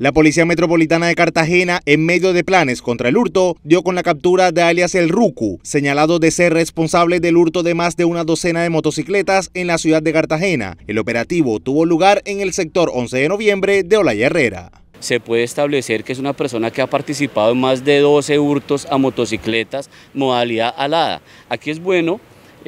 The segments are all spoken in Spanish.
La Policía Metropolitana de Cartagena, en medio de planes contra el hurto, dio con la captura de alias El Ruku, señalado de ser responsable del hurto de más de una docena de motocicletas en la ciudad de Cartagena. El operativo tuvo lugar en el sector 11 de noviembre de Olaya Herrera. Se puede establecer que es una persona que ha participado en más de 12 hurtos a motocicletas modalidad alada. Aquí es bueno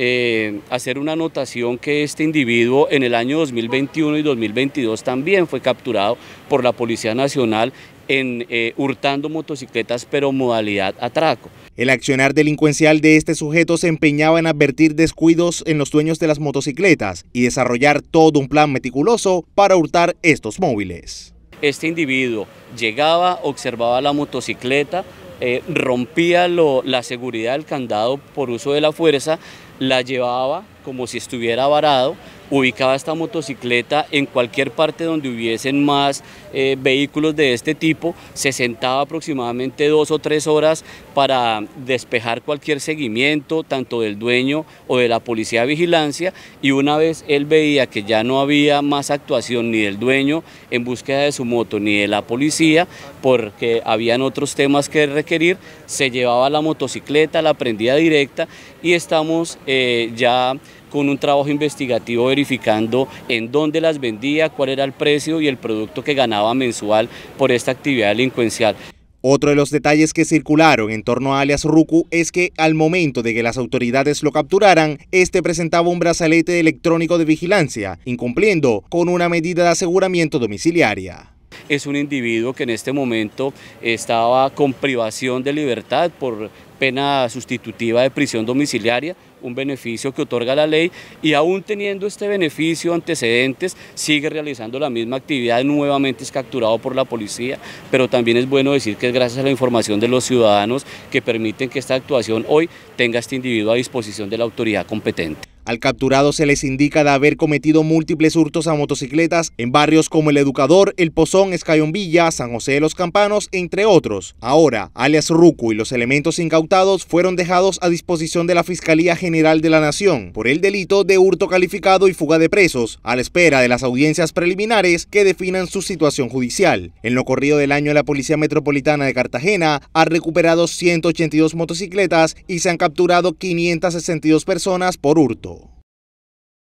eh, hacer una anotación que este individuo en el año 2021 y 2022 también fue capturado por la Policía Nacional en eh, hurtando motocicletas pero modalidad atraco. El accionar delincuencial de este sujeto se empeñaba en advertir descuidos en los dueños de las motocicletas y desarrollar todo un plan meticuloso para hurtar estos móviles. Este individuo llegaba, observaba la motocicleta, eh, rompía la seguridad del candado por uso de la fuerza, la llevaba como si estuviera varado, ubicaba esta motocicleta en cualquier parte donde hubiesen más eh, vehículos de este tipo, se sentaba aproximadamente dos o tres horas para despejar cualquier seguimiento, tanto del dueño o de la policía de vigilancia, y una vez él veía que ya no había más actuación ni del dueño en búsqueda de su moto ni de la policía, porque habían otros temas que requerir, se llevaba la motocicleta, la prendía directa y estamos eh, ya con un trabajo investigativo verificando en dónde las vendía, cuál era el precio y el producto que ganaba mensual por esta actividad delincuencial. Otro de los detalles que circularon en torno a alias Ruku es que al momento de que las autoridades lo capturaran, este presentaba un brazalete electrónico de vigilancia, incumpliendo con una medida de aseguramiento domiciliaria es un individuo que en este momento estaba con privación de libertad por pena sustitutiva de prisión domiciliaria, un beneficio que otorga la ley y aún teniendo este beneficio antecedentes sigue realizando la misma actividad, nuevamente es capturado por la policía, pero también es bueno decir que es gracias a la información de los ciudadanos que permiten que esta actuación hoy tenga este individuo a disposición de la autoridad competente. Al capturado se les indica de haber cometido múltiples hurtos a motocicletas en barrios como El Educador, El Pozón, Villa, San José de los Campanos, entre otros. Ahora, alias Ruku y los elementos incautados fueron dejados a disposición de la Fiscalía General de la Nación por el delito de hurto calificado y fuga de presos, a la espera de las audiencias preliminares que definan su situación judicial. En lo corrido del año, la Policía Metropolitana de Cartagena ha recuperado 182 motocicletas y se han capturado 562 personas por hurto.